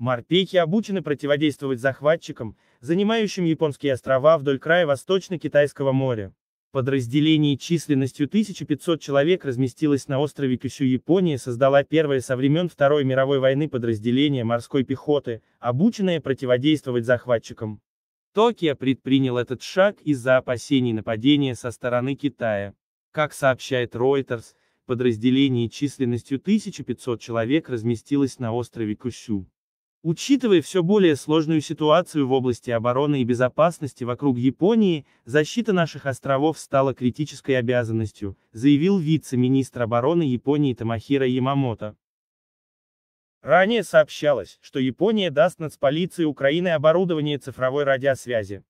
Морпехи обучены противодействовать захватчикам, занимающим японские острова вдоль края Восточно-Китайского моря. Подразделение численностью 1500 человек разместилось на острове Кюсю Японии и создала первое со времен Второй мировой войны подразделение морской пехоты, обученное противодействовать захватчикам. Токио предпринял этот шаг из-за опасений нападения со стороны Китая. Как сообщает Reuters, подразделение численностью 1500 человек разместилось на острове Кюсю. Учитывая все более сложную ситуацию в области обороны и безопасности вокруг Японии, защита наших островов стала критической обязанностью, заявил вице-министр обороны Японии Тамахира Ямамото. Ранее сообщалось, что Япония даст нацполиции Украины оборудование цифровой радиосвязи.